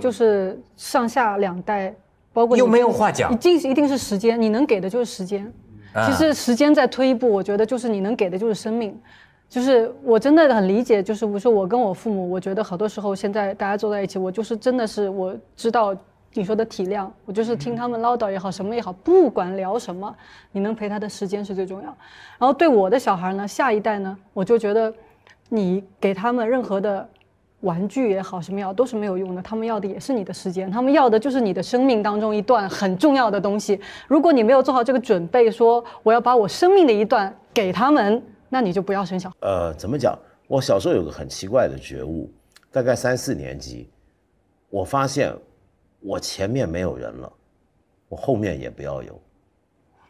就是上下两代，包括有没有话讲，一定一定是时间，你能给的就是时间。其实时间再推一步，我觉得就是你能给的就是生命。就是我真的很理解，就是我说我跟我父母，我觉得好多时候现在大家坐在一起，我就是真的是我知道你说的体谅，我就是听他们唠叨也好，什么也好，不管聊什么，你能陪他的时间是最重要。然后对我的小孩呢，下一代呢，我就觉得你给他们任何的。玩具也好，什么好，都是没有用的。他们要的也是你的时间，他们要的就是你的生命当中一段很重要的东西。如果你没有做好这个准备，说我要把我生命的一段给他们，那你就不要生小。孩。呃，怎么讲？我小时候有个很奇怪的觉悟，大概三四年级，我发现我前面没有人了，我后面也不要有。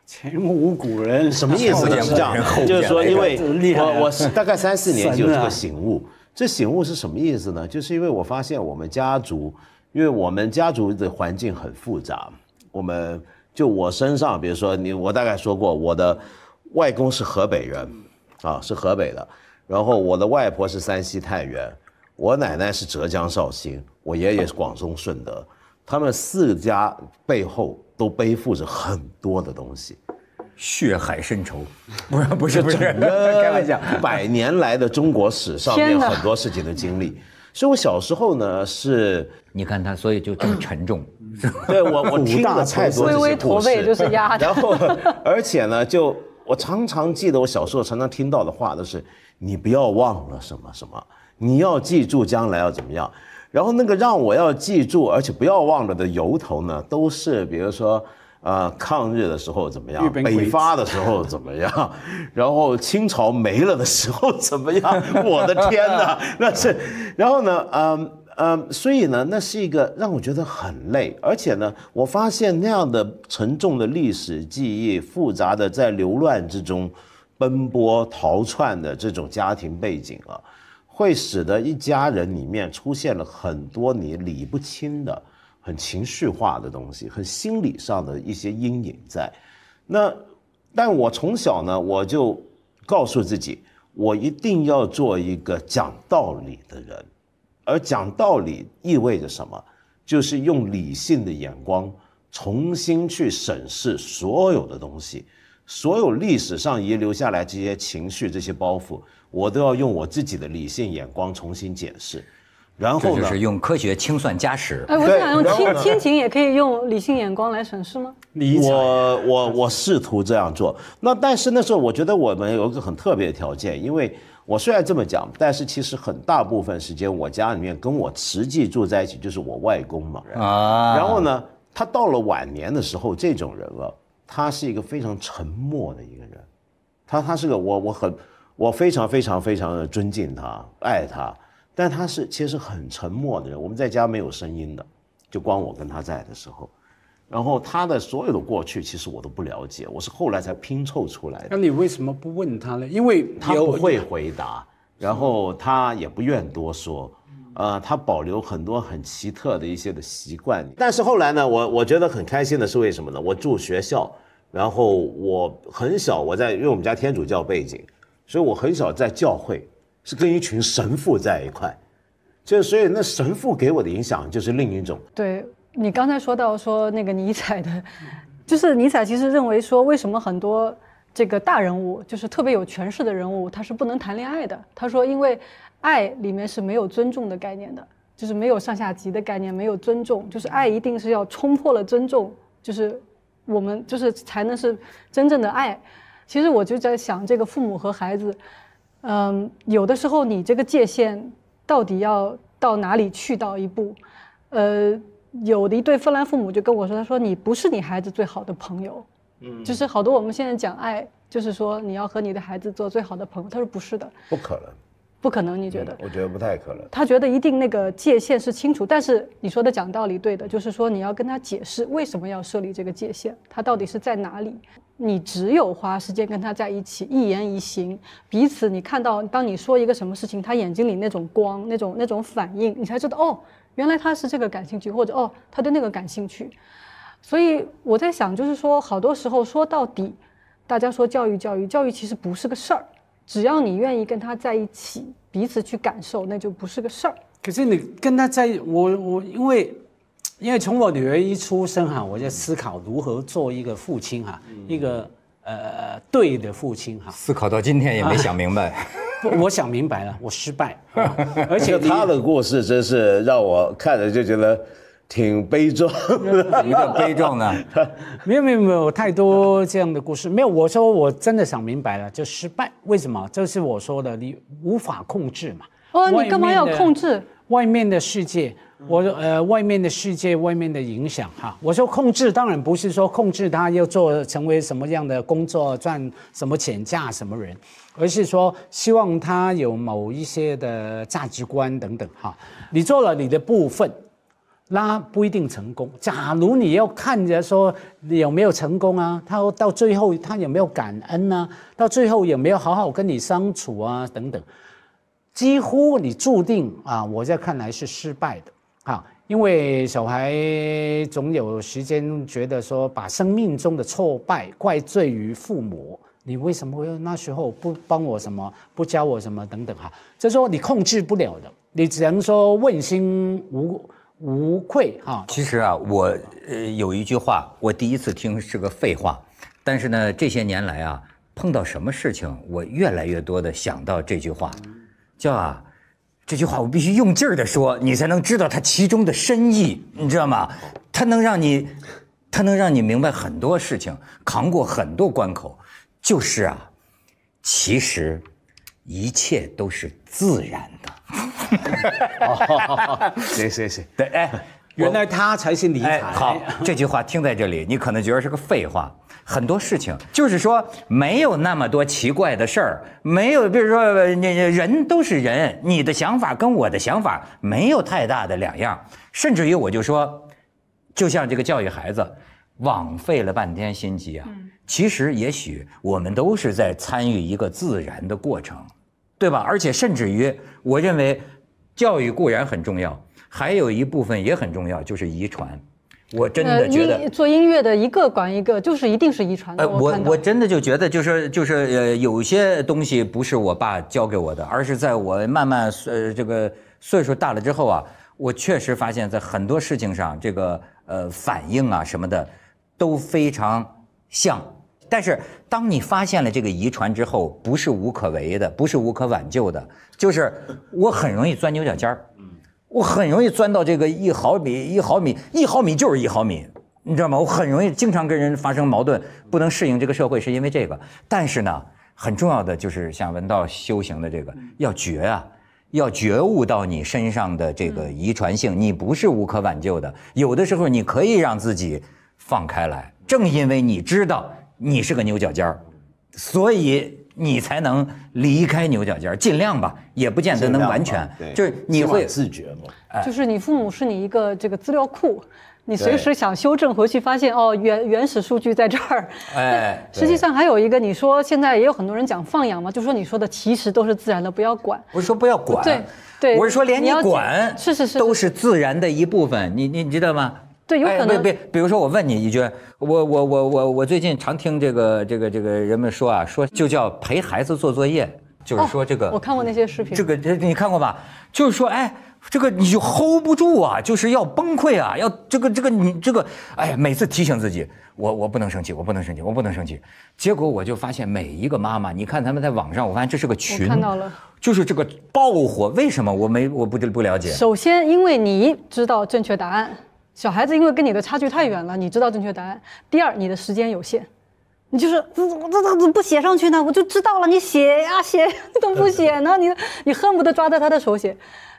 前无古人，什么意思？呢？是这样，就是说，因为我我是大概三四年级，有这个醒悟。这醒悟是什么意思呢？就是因为我发现我们家族，因为我们家族的环境很复杂，我们就我身上，比如说你，我大概说过，我的外公是河北人，啊，是河北的，然后我的外婆是山西太原，我奶奶是浙江绍兴，我爷爷是广东顺德，他们四家背后都背负着很多的东西。血海深仇，不是不是不是，开玩笑。百年来的中国史上面很多事情的经历，所以我小时候呢是，你看他，所以就这么沉重。对我我 听了太多是故事，微微驼背就是压。然后，而且呢，就我常常记得我小时候常常听到的话都是，你不要忘了什么什么，你要记住将来要怎么样。然后那个让我要记住而且不要忘了的由头呢，都是比如说。啊，抗日的时候怎么样？北伐的时候怎么样？然后清朝没了的时候怎么样？我的天哪，那是。然后呢，嗯嗯，所以呢，那是一个让我觉得很累，而且呢，我发现那样的沉重的历史记忆、复杂的在流乱之中奔波逃窜的这种家庭背景啊，会使得一家人里面出现了很多你理不清的。很情绪化的东西，很心理上的一些阴影在，那，但我从小呢，我就告诉自己，我一定要做一个讲道理的人，而讲道理意味着什么？就是用理性的眼光重新去审视所有的东西，所有历史上遗留下来这些情绪、这些包袱，我都要用我自己的理性眼光重新检视。然后就是用科学清算家史。哎，我想用亲亲情也可以用理性眼光来审视吗？我我我试图这样做。那但是那时候我觉得我们有一个很特别的条件，因为我虽然这么讲，但是其实很大部分时间我家里面跟我实际住在一起就是我外公嘛。啊。然后呢，他到了晚年的时候，这种人了，他是一个非常沉默的一个人，他他是个我我很我非常非常非常的尊敬他，爱他。但他是其实很沉默的人，我们在家没有声音的，就光我跟他在的时候，然后他的所有的过去其实我都不了解，我是后来才拼凑出来的。那你为什么不问他呢？因为他不会回答，然后他也不愿多说，呃，他保留很多很奇特的一些的习惯。但是后来呢，我我觉得很开心的是为什么呢？我住学校，然后我很小我在因为我们家天主教背景，所以我很小在教会。是跟一群神父在一块，就所以那神父给我的影响就是另一种。对你刚才说到说那个尼采的，就是尼采其实认为说，为什么很多这个大人物就是特别有权势的人物，他是不能谈恋爱的？他说因为爱里面是没有尊重的概念的，就是没有上下级的概念，没有尊重，就是爱一定是要冲破了尊重，就是我们就是才能是真正的爱。其实我就在想，这个父母和孩子。嗯，有的时候你这个界限到底要到哪里去到一步？呃，有的一对芬兰父母就跟我说，他说你不是你孩子最好的朋友，嗯，就是好多我们现在讲爱，就是说你要和你的孩子做最好的朋友。他说不是的，不可能，不可能，你觉得？我觉得不太可能。他觉得一定那个界限是清楚，但是你说的讲道理对的，就是说你要跟他解释为什么要设立这个界限，他到底是在哪里？你只有花时间跟他在一起，一言一行，彼此你看到，当你说一个什么事情，他眼睛里那种光，那种那种反应，你才知道哦，原来他是这个感兴趣，或者哦，他对那个感兴趣。所以我在想，就是说，好多时候说到底，大家说教育教育教育其实不是个事儿，只要你愿意跟他在一起，彼此去感受，那就不是个事儿。可是你跟他在我我因为。因为从我女儿一出生哈，我就思考如何做一个父亲哈，一个呃对的父亲哈。思考到今天也没想明白。我想明白了，我失败。而且他的故事真是让我看着就觉得挺悲壮，有点悲壮呢。没有没有没有，太多这样的故事。没有，我说我真的想明白了，就失败。为什么？这是我说的，你无法控制嘛。哦，你干嘛要控制？外面的世界。我呃，外面的世界，外面的影响哈。我说控制，当然不是说控制他要做成为什么样的工作，赚什么钱，嫁什么人，而是说希望他有某一些的价值观等等哈。你做了你的部分，那不一定成功。假如你要看着说有没有成功啊，他到最后他有没有感恩呢？到最后有没有好好跟你相处啊？等等，几乎你注定啊，我在看来是失败的。好，因为小孩总有时间觉得说，把生命中的挫败怪罪于父母，你为什么？我那时候不帮我什么，不教我什么等等哈。这是说你控制不了的，你只能说问心无无愧哈。其实啊，我呃有一句话，我第一次听是个废话，但是呢，这些年来啊，碰到什么事情，我越来越多的想到这句话，叫啊。这句话我必须用劲儿的说，你才能知道它其中的深意，你知道吗？它能让你，它能让你明白很多事情，扛过很多关口，就是啊，其实一切都是自然的。行行行，对，哎。原来他才是理财。好，这句话听在这里，你可能觉得是个废话。很多事情就是说，没有那么多奇怪的事儿。没有，比如说，你人都是人，你的想法跟我的想法没有太大的两样。甚至于，我就说，就像这个教育孩子，枉费了半天心机啊。嗯。其实，也许我们都是在参与一个自然的过程，对吧？而且，甚至于，我认为教育固然很重要。还有一部分也很重要，就是遗传。我真的觉得做音乐的一个管一个，就是一定是遗传的。我我真的就觉得，就是就是呃，有些东西不是我爸教给我的，而是在我慢慢呃这个岁数大了之后啊，我确实发现，在很多事情上，这个呃反应啊什么的都非常像。但是当你发现了这个遗传之后，不是无可为的，不是无可挽救的，就是我很容易钻牛角尖儿。我很容易钻到这个一毫米、一毫米、一毫米就是一毫米，你知道吗？我很容易经常跟人发生矛盾，不能适应这个社会，是因为这个。但是呢，很重要的就是像文道修行的这个要觉啊，要觉悟到你身上的这个遗传性，你不是无可挽救的。有的时候你可以让自己放开来，正因为你知道你是个牛角尖儿，所以。你才能离开牛角尖儿，尽量吧，也不见得能完全。就是你会自觉吗？就是你父母是你一个这个资料库，你随时想修正回去，发现哦，原原始数据在这儿。哎，实际上还有一个，你说现在也有很多人讲放养嘛，就说你说的其实都是自然的，不要管。不是说不要管，对对，我是说连你管是是是都是自然的一部分，你你你知道吗？对，有可能。哎，别比如说我问你一句，我我我我我最近常听这个这个这个人们说啊，说就叫陪孩子做作业，就是说这个。我看过那些视频。这个这你看过吧？就是说，哎，这个你就 hold 不住啊，就是要崩溃啊，要这个这个你这个哎，每次提醒自己，我我不能生气，我不能生气，我不能生气。结果我就发现每一个妈妈，你看他们在网上，我发现这是个群，看到了，就是这个爆火，为什么？我没我不不不了解。首先，因为你知道正确答案。小孩子因为跟你的差距太远了，你知道正确答案。第二，你的时间有限，你就是这这这怎么不写上去呢？我就知道了，你写呀写，怎么不写呢？你你恨不得抓着他的手写，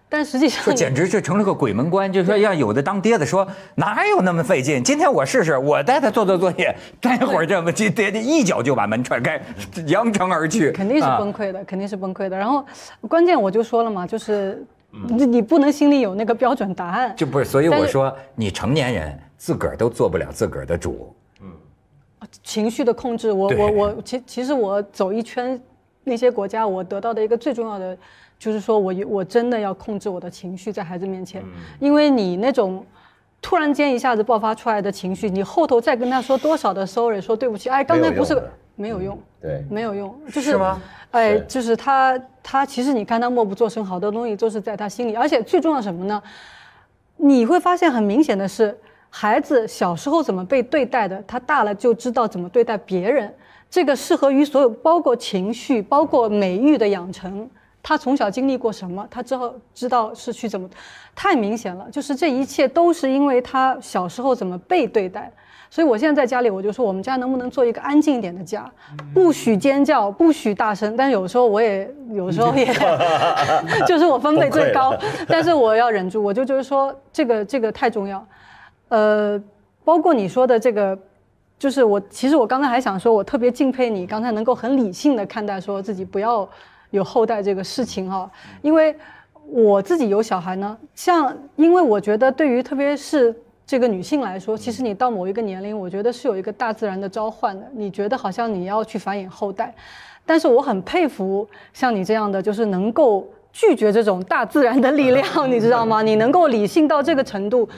但实际上说简直就成了个鬼门关。就是说要有的当爹的说哪有那么费劲？今天我试试，我带他做做作业，待会儿这么爹爹一脚就把门踹开，扬长而去，肯定是崩溃的，肯定是崩溃的。然后关键我就说了嘛，就是。你你不能心里有那个标准答案，就不是，所以我说你成年人自个儿都做不了自个儿的主，嗯，情绪的控制，我我我，其其实我走一圈那些国家，我得到的一个最重要的就是说，我我真的要控制我的情绪在孩子面前，因为你那种突然间一下子爆发出来的情绪，你后头再跟他说多少的 sorry，说对不起，哎，刚才不是没有用，对，没有用，就是吗？哎，就是他，他其实你看他默不作声，好多东西都是在他心里，而且最重要什么呢？你会发现很明显的是，孩子小时候怎么被对待的，他大了就知道怎么对待别人。这个适合于所有，包括情绪，包括美育的养成。他从小经历过什么，他之后知道是去怎么，太明显了，就是这一切都是因为他小时候怎么被对待。所以我现在在家里，我就说我们家能不能做一个安静一点的家，不许尖叫，不许大声。但有时候我也有时候也 就是我分贝最高，但是我要忍住。我就就是说这个这个太重要，呃，包括你说的这个，就是我其实我刚才还想说，我特别敬佩你刚才能够很理性的看待，说自己不要有后代这个事情哈，因为我自己有小孩呢，像因为我觉得对于特别是。这个女性来说，其实你到某一个年龄，我觉得是有一个大自然的召唤的。你觉得好像你要去繁衍后代，但是我很佩服像你这样的，就是能够拒绝这种大自然的力量，你知道吗？你能够理性到这个程度，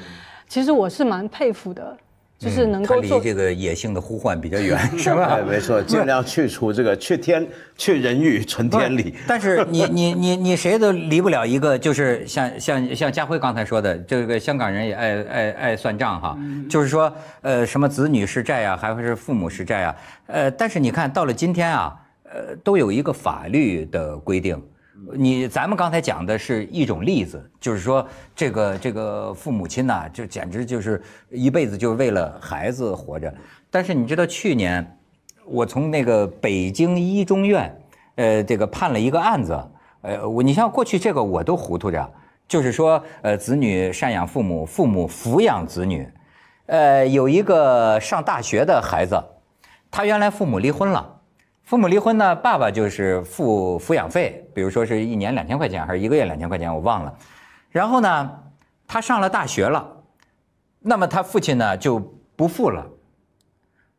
其实我是蛮佩服的。就是能够他离这个野性的呼唤比较远，是吧？没错，尽量去除这个去天去人欲，存天理。但是你你你你谁都离不了一个，就是像像像家辉刚才说的，这个香港人也爱爱爱算账哈，就是说呃什么子女是债啊，还是父母是债啊？呃，但是你看到了今天啊，呃，都有一个法律的规定。你咱们刚才讲的是一种例子，就是说这个这个父母亲呐，就简直就是一辈子就是为了孩子活着。但是你知道，去年我从那个北京一中院，呃，这个判了一个案子，呃，我你像过去这个我都糊涂着，就是说呃，子女赡养父母，父母抚养子女。呃，有一个上大学的孩子，他原来父母离婚了。父母离婚呢，爸爸就是付抚养费，比如说是一年两千块钱，还是一个月两千块钱，我忘了。然后呢，他上了大学了，那么他父亲呢就不付了，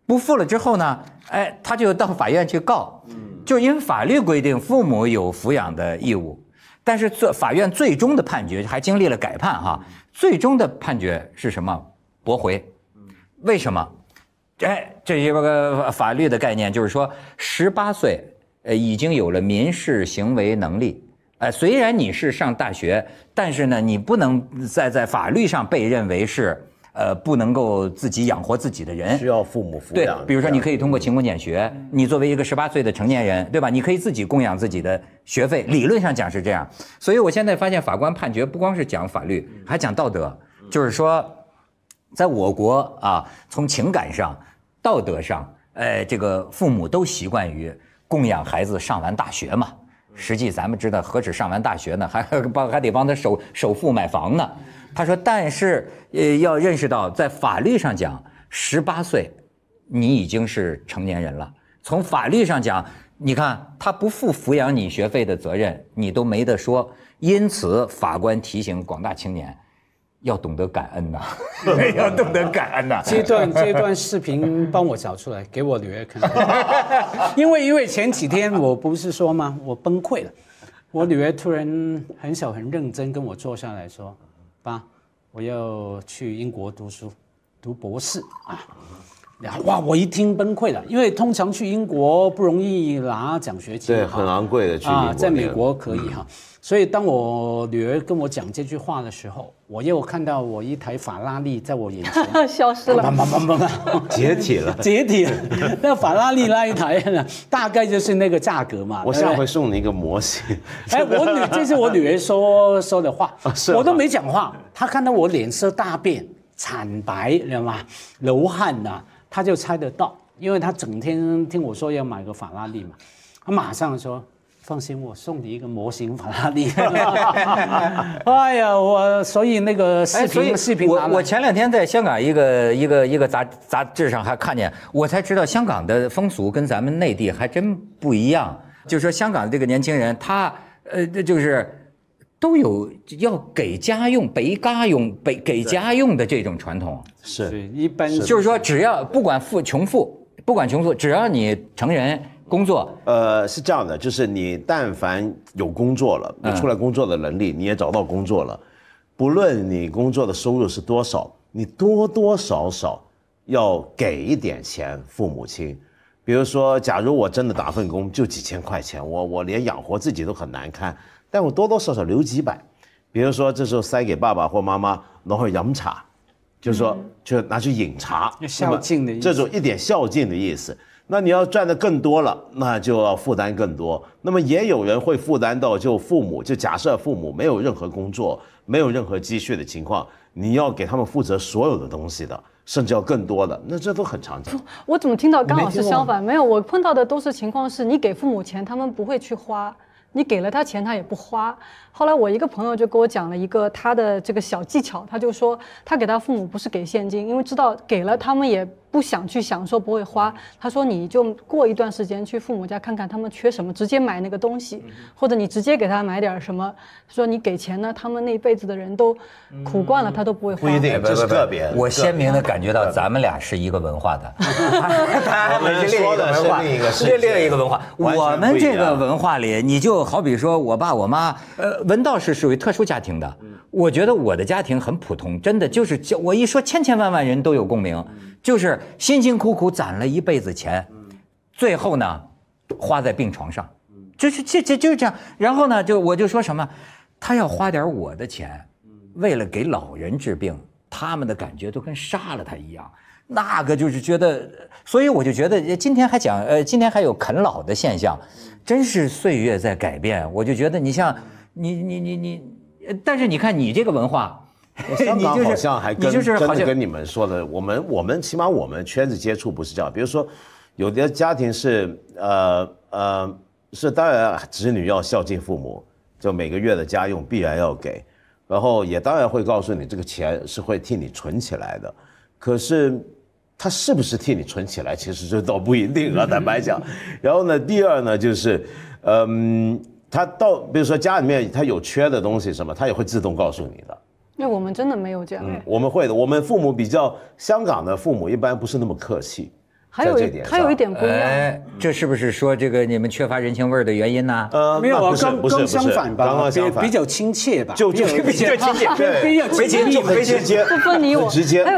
不付了之后呢，哎，他就到法院去告，就因为法律规定父母有抚养的义务，但是最法院最终的判决还经历了改判哈，最终的判决是什么？驳回。为什么？哎，这些个法律的概念就是说，十八岁，呃，已经有了民事行为能力。哎，虽然你是上大学，但是呢，你不能再在法律上被认为是，呃，不能够自己养活自己的人。需要父母抚养。对，比如说，你可以通过勤工俭学。你作为一个十八岁的成年人，对吧？你可以自己供养自己的学费。理论上讲是这样。所以我现在发现，法官判决不光是讲法律，还讲道德，就是说。在我国啊，从情感上、道德上，哎，这个父母都习惯于供养孩子上完大学嘛。实际咱们知道，何止上完大学呢，还帮还得帮他首首付买房呢。他说：“但是，呃，要认识到，在法律上讲，十八岁，你已经是成年人了。从法律上讲，你看他不负抚养你学费的责任，你都没得说。因此，法官提醒广大青年。”要懂得感恩呐！要懂得感恩呐！这段这段视频帮我找出来，给我女儿看。因为因为前几天我不是说吗？我崩溃了，我女儿突然很小很认真跟我坐下来说：“爸，我要去英国读书，读博士啊。”哇！我一听崩溃了，因为通常去英国不容易拿奖学金，对，很昂贵的去啊，在美国可以哈。所以当我女儿跟我讲这句话的时候，我又看到我一台法拉利在我眼前 消失了，慢慢慢慢解体了，解体。那法拉利那一台呢，大概就是那个价格嘛。我下回送你一个模型。哎，我女 这是我女儿说说的话，我都没讲话，她看到我脸色大变，惨白，知道吗？流汗呐。他就猜得到，因为他整天听我说要买个法拉利嘛，他马上说：“放心，我送你一个模型法拉利。”哎呀，我所以那个视频，视频我我前两天在香港一个一个一个杂杂志上还看见，我才知道香港的风俗跟咱们内地还真不一样。就说香港的这个年轻人，他呃，这就是。都有要给家用、北家用、北给家用的这种传统，是，一般就是说，只要不管富穷富，不管穷富，只要你成人工作，呃，是这样的，就是你但凡有工作了，你出来工作的能力，你也找到工作了，不论你工作的收入是多少，你多多少少要给一点钱父母亲。比如说，假如我真的打份工，就几千块钱，我我连养活自己都很难堪。但我多多少少留几百，比如说这时候塞给爸爸或妈妈然后饮茶，就是说就拿去饮茶，孝敬的意思。这种一点孝敬的意思。那你要赚的更多了，那就要负担更多。那么也有人会负担到就父母，就假设父母没有任何工作，没有任何积蓄的情况，你要给他们负责所有的东西的，甚至要更多的。那这都很常见。我怎么听到刚好是相反？没有，我碰到的都是情况是你给父母钱，他们不会去花。你给了他钱，他也不花。后来我一个朋友就给我讲了一个他的这个小技巧，他就说他给他父母不是给现金，因为知道给了他们也。不想去享受，不会花。他说：“你就过一段时间去父母家看看，他们缺什么，直接买那个东西，或者你直接给他买点什么。”说你给钱呢，他们那一辈子的人都苦惯了，他都不会花。不一定，不特别。我鲜明的感觉到咱们俩是一个文化的，大 们说的是另一个事，是另一个文化。我们这个文化里，你就好比说，我爸我妈，呃，文道是属于特殊家庭的。我觉得我的家庭很普通，真的就是，我一说，千千万万人都有共鸣。就是辛辛苦苦攒了一辈子钱，最后呢，花在病床上，就是这这就是这样。然后呢，就我就说什么，他要花点我的钱，为了给老人治病，他们的感觉都跟杀了他一样，那个就是觉得。所以我就觉得今天还讲，呃，今天还有啃老的现象，真是岁月在改变。我就觉得你像你你你你，但是你看你这个文化。香港好像还跟跟跟你们说的，我们我们起码我们圈子接触不是这样，比如说，有的家庭是呃呃是当然子女要孝敬父母，就每个月的家用必然要给，然后也当然会告诉你这个钱是会替你存起来的，可是，他是不是替你存起来，其实这倒不一定啊，坦白讲。然后呢，第二呢就是，嗯，他到比如说家里面他有缺的东西什么，他也会自动告诉你的。因为我们真的没有这样、的，我们会的。我们父母比较香港的父母，一般不是那么客气。还有还有一点不一样，这是不是说这个你们缺乏人情味的原因呢？呃，没有啊，刚刚相反吧，比较亲切吧，就比较亲切，对，没情就没情不分你我，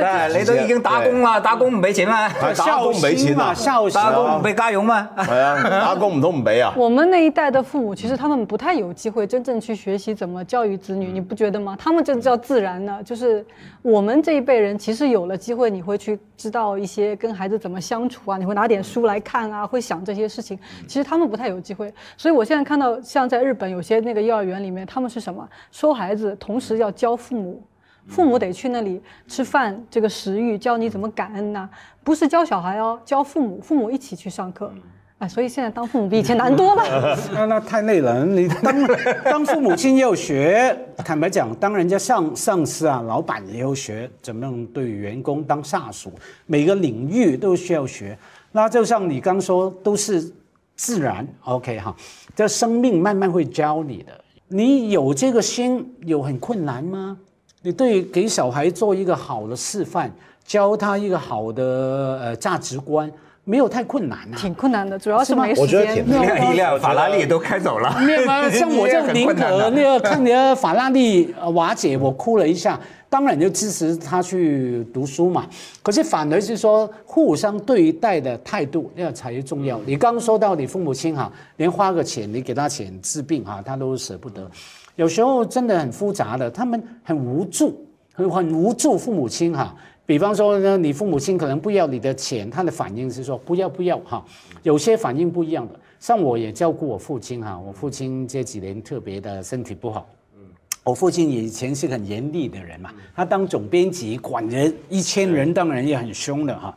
哎，你都已经打工了，打工不没钱吗？打工没钱嘛，打工没加油吗？哎呀，打工我们都没啊。我们那一代的父母其实他们不太有机会真正去学习怎么教育子女，你不觉得吗？他们这就叫自然呢，就是我们这一辈人其实有了机会，你会去知道一些跟孩子怎么相。啊，你会拿点书来看啊，会想这些事情。其实他们不太有机会，所以我现在看到像在日本有些那个幼儿园里面，他们是什么？收孩子，同时要教父母，父母得去那里吃饭，这个食欲教你怎么感恩呐，不是教小孩哦，教父母，父母一起去上课。啊，所以现在当父母比以前难多了。那 那太累了。你当当父母亲要学，坦白讲，当人家上上司啊、老板也要学，怎么样对员工当下属，每个领域都需要学。那就像你刚说，都是自然。OK 哈，这生命慢慢会教你的。你有这个心，有很困难吗？你对给小孩做一个好的示范，教他一个好的呃价值观。没有太困难呐，挺困难的，主要是没时间。我觉得一辆法拉利都开走了。没有啊，像我这样零可，那个看你的法拉利瓦解，我哭了一下。当然就支持他去读书嘛。可是反而是说，互相对待的态度要才重要。你刚说到你父母亲哈，连花个钱，你给他钱治病哈，他都舍不得。有时候真的很复杂的，他们很无助，很很无助。父母亲哈。比方说呢，你父母亲可能不要你的钱，他的反应是说不要不要哈。有些反应不一样的，像我也照顾我父亲哈。我父亲这几年特别的身体不好，嗯，我父亲以前是很严厉的人嘛，他当总编辑管人一千人，当然也很凶的哈。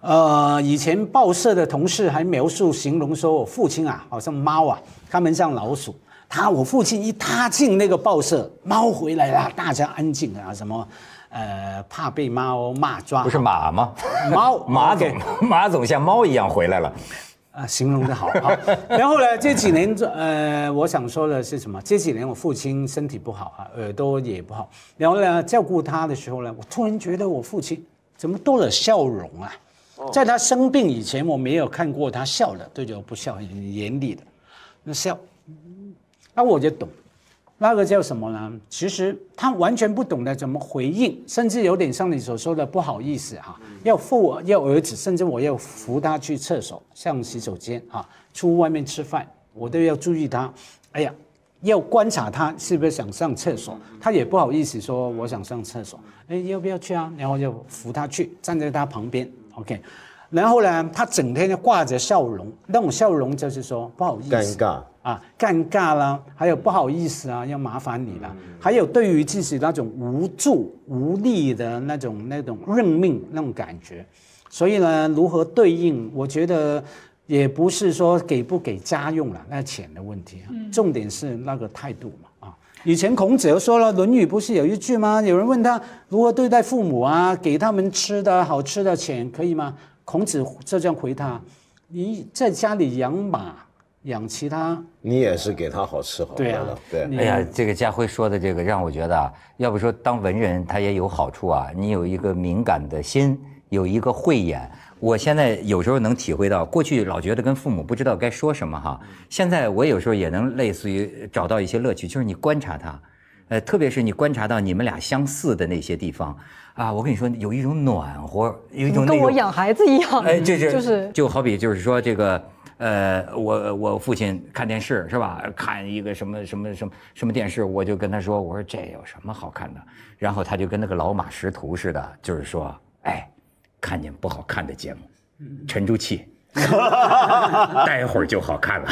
呃，以前报社的同事还描述形容说我父亲啊，好像猫啊，他们像老鼠，他我父亲一踏进那个报社，猫回来了，大家安静啊什么。呃，怕被猫骂抓，不是马吗？猫 马总，马总像猫一样回来了，啊，形容的好。然后呢，这几年，呃，我想说的是什么？这几年我父亲身体不好啊，耳朵也不好。然后呢，照顾他的时候呢，我突然觉得我父亲怎么多了笑容啊？在他生病以前，我没有看过他笑的，对着我不笑，很严厉的。那笑，那我就懂。那个叫什么呢？其实他完全不懂得怎么回应，甚至有点像你所说的不好意思哈。要扶要儿子，甚至我要扶他去厕所上洗手间啊，出外面吃饭，我都要注意他。哎呀，要观察他是不是想上厕所，他也不好意思说我想上厕所。哎，要不要去啊？然后就扶他去，站在他旁边。OK，然后呢，他整天就挂着笑容，那种笑容就是说不好意思，尴尬。啊，尴尬啦，还有不好意思啊，要麻烦你了。还有对于自己那种无助、无力的那种、那种认命那种感觉，所以呢，如何对应？我觉得也不是说给不给家用了那钱的问题啊，重点是那个态度嘛。啊，以前孔子又说了，《论语》不是有一句吗？有人问他如何对待父母啊，给他们吃的好吃的钱可以吗？孔子这样回他：你在家里养马。养其他，你也是给他好吃好喝的。对，哎呀，这个家辉说的这个让我觉得啊，要不说当文人他也有好处啊。你有一个敏感的心，有一个慧眼。我现在有时候能体会到，过去老觉得跟父母不知道该说什么哈。现在我有时候也能类似于找到一些乐趣，就是你观察他，呃，特别是你观察到你们俩相似的那些地方啊。我跟你说，有一种暖和，有一种跟我养孩子一样，哎，就是就是，就好比就是说这个。呃，我我父亲看电视是吧？看一个什么什么什么什么电视，我就跟他说，我说这有什么好看的？然后他就跟那个老马识途似的，就是说，哎，看见不好看的节目，沉住气，待会儿就好看了，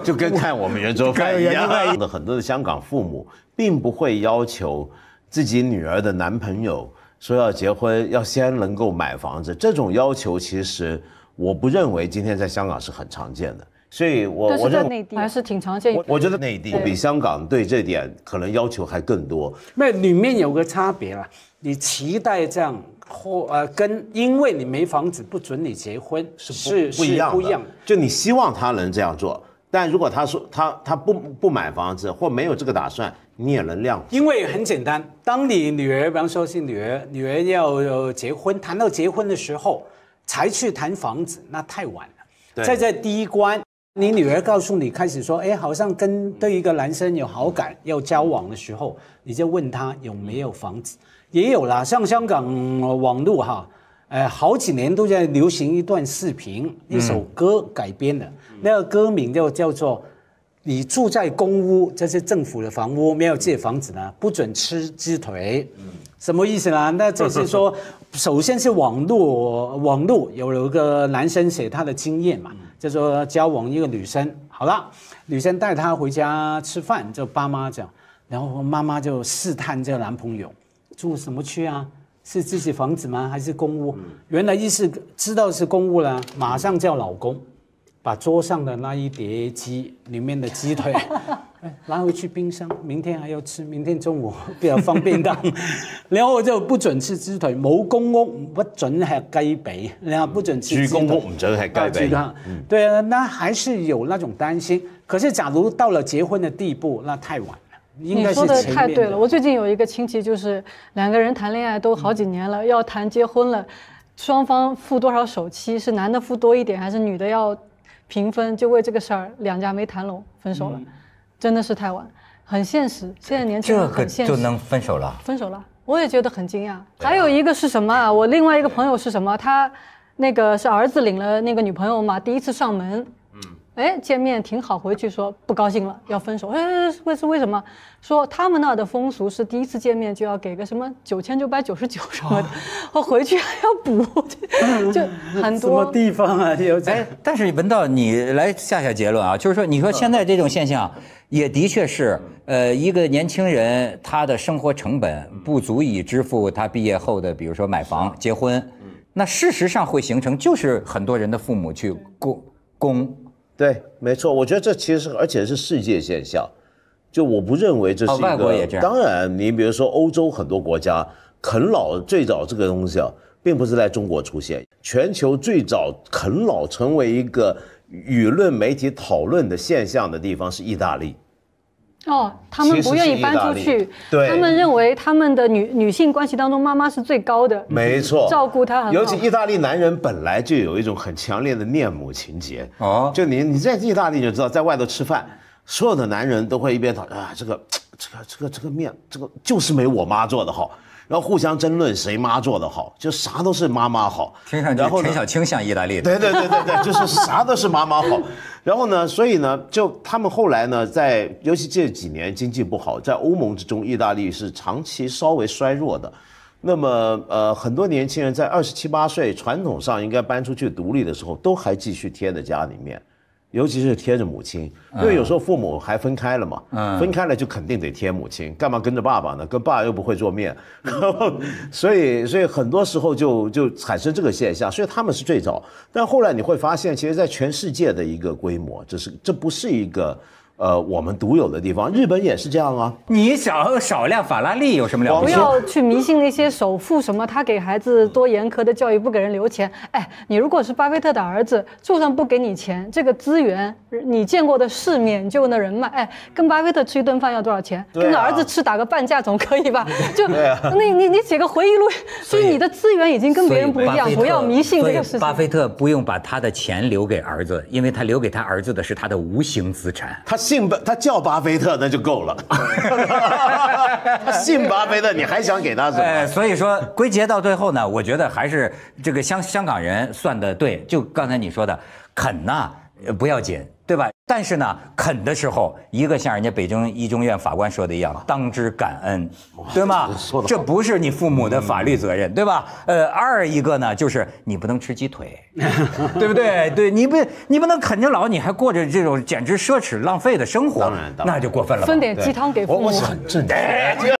就跟看我们圆桌派 一样。的很多的香港父母并不会要求自己女儿的男朋友说要结婚要先能够买房子，这种要求其实。我不认为今天在香港是很常见的，所以，我我觉得内地还是挺常见。我觉得内地比香港对这点可能要求还更多。那里面有个差别了，你期待这样或呃跟，因为你没房子不准你结婚是是不一样，就你希望他能这样做，但如果他说他他不不买房子或没有这个打算，你也能谅解。因为很简单，当你女儿，比方说是女儿，女儿要结婚，谈到结婚的时候。才去谈房子，那太晚了。在这第一关，你女儿告诉你，开始说，哎，好像跟对一个男生有好感，要交往的时候，你就问他有没有房子，也有啦，像香港网络哈，呃，好几年都在流行一段视频，一首歌改编的，那个歌名就叫做《你住在公屋》，这是政府的房屋，没有自己的房子呢，不准吃鸡腿。什么意思呢？那就是说，首先是网络，网络有有一个男生写他的经验嘛，就说交往一个女生，好了，女生带他回家吃饭，就爸妈讲，然后妈妈就试探这个男朋友，住什么区啊？是自己房子吗？还是公屋？原来意思知道是公屋了，马上叫老公，把桌上的那一叠鸡里面的鸡腿。拿回去冰箱，明天还要吃。明天中午比较方便的，然后就不准吃鸡腿。谋公屋不准吃鸡髀，然后不准吃。猪公屋唔准吃鸡皮。啊，对啊，那还是有那种担心。可是，假如到了结婚的地步，那太晚了。你说的太对了。我最近有一个亲戚，就是两个人谈恋爱都好几年了，要谈结婚了，双方付多少首期，是男的付多一点，还是女的要平分？就为这个事儿，两家没谈拢，分手了。真的是太晚，很现实。现在年轻人很现实，就能分手了。分手了，我也觉得很惊讶。还有一个是什么啊？我另外一个朋友是什么？他那个是儿子领了那个女朋友嘛，第一次上门。哎，见面挺好，回去说不高兴了，要分手。哎，这是为什么？说他们那的风俗是第一次见面就要给个什么九千九百九十九什么的，我 回去还要补。就 很多地方啊，有哎。但是文道，你来下下结论啊，就是说，你说现在这种现象，也的确是，呃，一个年轻人他的生活成本不足以支付他毕业后的，比如说买房、结婚，那事实上会形成就是很多人的父母去供供。对，没错，我觉得这其实而且是世界现象，就我不认为这是外国也这样。当然，你比如说欧洲很多国家啃老最早这个东西啊，并不是在中国出现。全球最早啃老成为一个舆论媒体讨论的现象的地方是意大利。哦，他们不愿意搬出去。对，他们认为他们的女女性关系当中，妈妈是最高的。没错，照顾他很好。尤其意大利男人本来就有一种很强烈的恋母情节。哦，就你你在意大利就知道，在外头吃饭，所有的男人都会一边讨啊，这个这个这个这个面，这个就是没我妈做的好。然后互相争论谁妈做的好，就啥都是妈妈好。然后陈小青像意大利的，对对对对对，就是啥都是妈妈好。然后呢，所以呢，就他们后来呢，在尤其这几年经济不好，在欧盟之中，意大利是长期稍微衰弱的。那么呃，很多年轻人在二十七八岁，传统上应该搬出去独立的时候，都还继续贴在家里面。尤其是贴着母亲，因为有时候父母还分开了嘛，分开了就肯定得贴母亲，干嘛跟着爸爸呢？跟爸爸又不会做面，所以所以很多时候就就产生这个现象，所以他们是最早。但后来你会发现，其实在全世界的一个规模，这是这不是一个。呃，我们独有的地方，日本也是这样啊。你想要少量法拉利有什么了不起？不要去迷信那些首富什么，他给孩子多严苛的教育，不给人留钱。哎，你如果是巴菲特的儿子，就算不给你钱，这个资源，你见过的世面，就那人脉，哎，跟巴菲特吃一顿饭要多少钱？跟儿子吃打个半价总可以吧？就那你你写个回忆录，所以你的资源已经跟别人不一样。不要迷信这个事。情。巴菲特不用把他的钱留给儿子，因为他留给他儿子的是他的无形资产。他。信巴，他叫巴菲特那就够了。他信巴菲特，你还想给他什么？哎，所以说归结到最后呢，我觉得还是这个香香港人算的对。就刚才你说的，啃呐，不要紧。对吧？但是呢，啃的时候，一个像人家北京一中院法官说的一样，当之感恩，对吗？这不是你父母的法律责任，对吧？呃，二一个呢，就是你不能吃鸡腿，对不对？对，你不你不能啃着老，你还过着这种简直奢侈浪费的生活，那就过分了。分点鸡汤给父母，很正确。